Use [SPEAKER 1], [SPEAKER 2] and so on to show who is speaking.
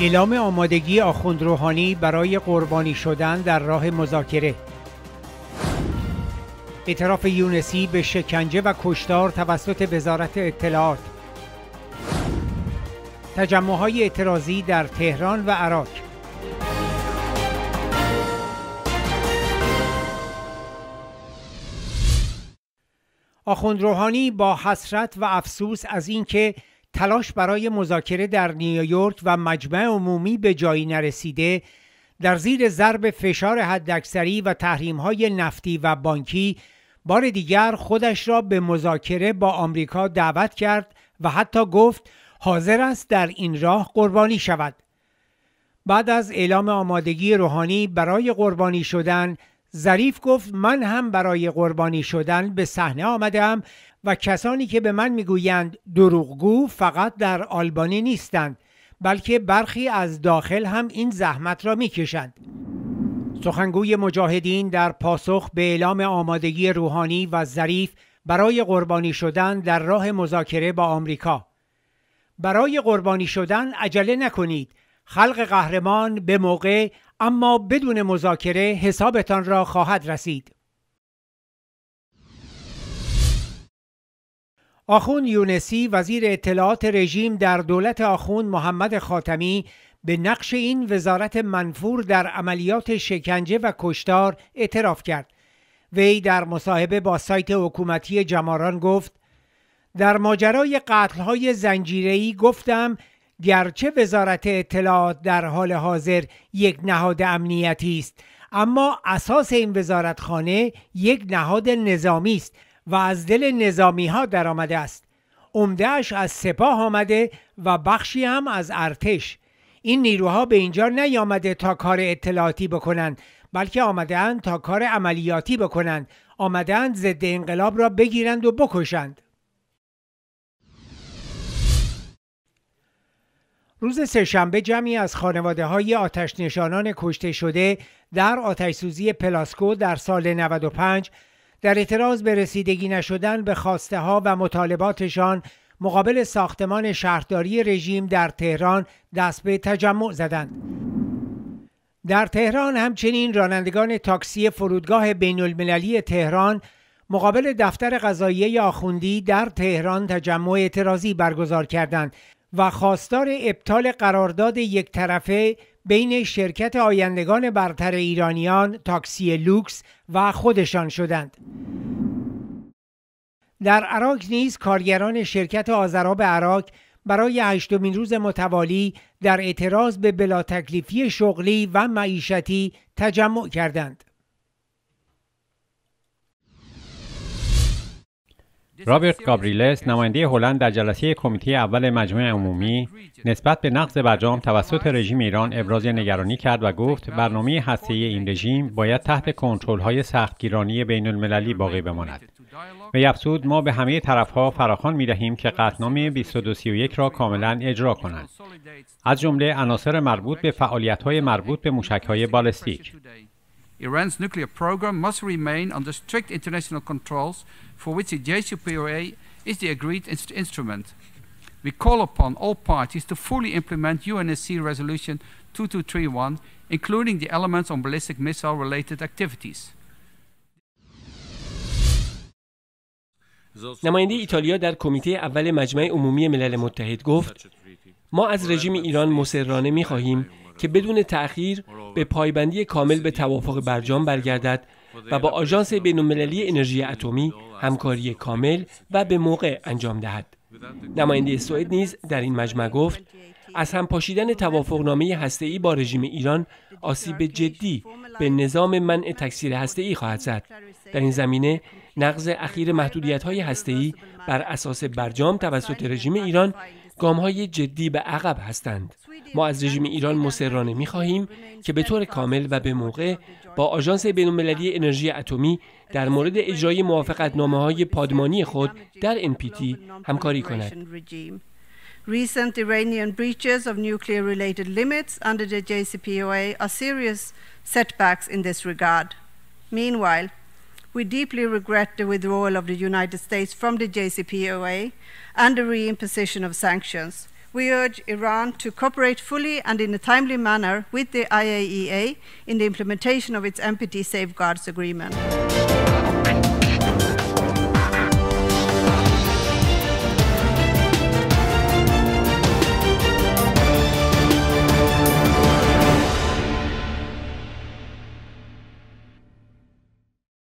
[SPEAKER 1] اعلام آمادگی آخوند روحانی برای قربانی شدن در راه مذاکره اعتراف یونسی به شکنجه و کشتار توسط وزارت اطلاعات های اعتراضی در تهران و عراق آخوند روحانی با حسرت و افسوس از اینکه تلاش برای مذاکره در نیویورک و مجمع عمومی به جایی نرسیده در زیر ضرب فشار حداکثری و تحریم‌های نفتی و بانکی بار دیگر خودش را به مذاکره با آمریکا دعوت کرد و حتی گفت حاضر است در این راه قربانی شود بعد از اعلام آمادگی روحانی برای قربانی شدن ظریف گفت من هم برای قربانی شدن به صحنه آمدم و کسانی که به من میگویند دروغگو فقط در آلبانی نیستند بلکه برخی از داخل هم این زحمت را میکشند سخنگوی مجاهدین در پاسخ به اعلام آمادگی روحانی و ظریف برای قربانی شدن در راه مذاکره با آمریکا برای قربانی شدن عجله نکنید خلق قهرمان به موقع اما بدون مذاکره حسابتان را خواهد رسید آخون یونسی وزیر اطلاعات رژیم در دولت آخون محمد خاتمی به نقش این وزارت منفور در عملیات شکنجه و کشتار اعتراف کرد. وی در مصاحبه با سایت حکومتی جماران گفت در ماجرای قتلهای زنجیری گفتم گرچه وزارت اطلاعات در حال حاضر یک نهاد امنیتی است اما اساس این وزارتخانه یک نهاد نظامی است و از دل نظامی ها در آمده است عمدهش از سپاه آمده و بخشی هم از ارتش این نیروها به اینجا نیامده تا کار اطلاعاتی بکنند بلکه اند تا کار عملیاتی بکنند آمدهاند ضد انقلاب را بگیرند و بکشند روز سهشنبه جمعی از خانواده های آتش نشانان کشته شده در آتش سوزی پلاسکو در سال 95 در اعتراض به رسیدگی نشدن به خواسته ها و مطالباتشان مقابل ساختمان شهرداری رژیم در تهران دست به تجمع زدند. در تهران همچنین رانندگان تاکسی فرودگاه بین المللی تهران مقابل دفتر قضایی آخوندی در تهران تجمع اعتراضی برگزار کردند و خواستار ابطال قرارداد یک طرفه بین شرکت آیندگان برتر ایرانیان تاکسی لوکس و خودشان شدند. در عراق نیز کارگران شرکت آزراب عراق برای هشتمین روز متوالی در اعتراض به تکلیفی شغلی و معیشتی تجمع کردند.
[SPEAKER 2] رابرت گابریلس نماینده هلند در جلسه کمیته اول مجمع عمومی نسبت به نقض برجام توسط رژیم ایران ابراز نگرانی کرد و گفت برنامه هسته این رژیم باید تحت کنترل های سختگیرانی بین المللی باقی بماند. و افزود ما به همه ها فراخوان می دهیم که قطنامه 2231 را کاملا اجرا کنند. از جمله عناصر مربوط به فعالیت های مربوط به موشک های بالستیک.
[SPEAKER 3] Iran's nuclear program must remain under strict international controls for which the JCPOA is the agreed instrument. We call upon all parties to fully implement UNSC Resolution 2231, including the elements on ballistic missile-related activities. نماینده ایتالیا در کمیته اول مجمع عمومی ملل متحد گفت ما از رژیم ایران مصرانه می خواهیم که بدون تأخیر به پایبندی کامل به توافق برجام برگردد و با آژانس بین‌المللی انرژی اتمی همکاری کامل و به موقع انجام دهد. نماینده سوئد نیز در این مجمع گفت از هم پاشیدن توافقنامه هسته‌ای با رژیم ایران آسیب جدی به نظام منع تکثیر هسته‌ای خواهد زد. در این زمینه نقض اخیر محدودیت‌های هسته‌ای بر اساس برجام توسط رژیم ایران های جدی به عقب هستند. ما از رژیم ایران مصرانه خواهیم که به طور کامل و به موقع با آژانس بین‌المللی انرژی اتمی در مورد اجرای موافقت نامه های پادمانی خود در NPT همکاری کند.
[SPEAKER 2] Recent Iranian breaches of nuclear related limits under the JCPOA are serious setbacks in this regard. Meanwhile, we deeply regret the withdrawal of the United States from the JCPOA and the reimposition of sanctions. we urge Iran to cooperate fully and in a timely manner with the IAEA in the implementation of its NPT safeguards agreement.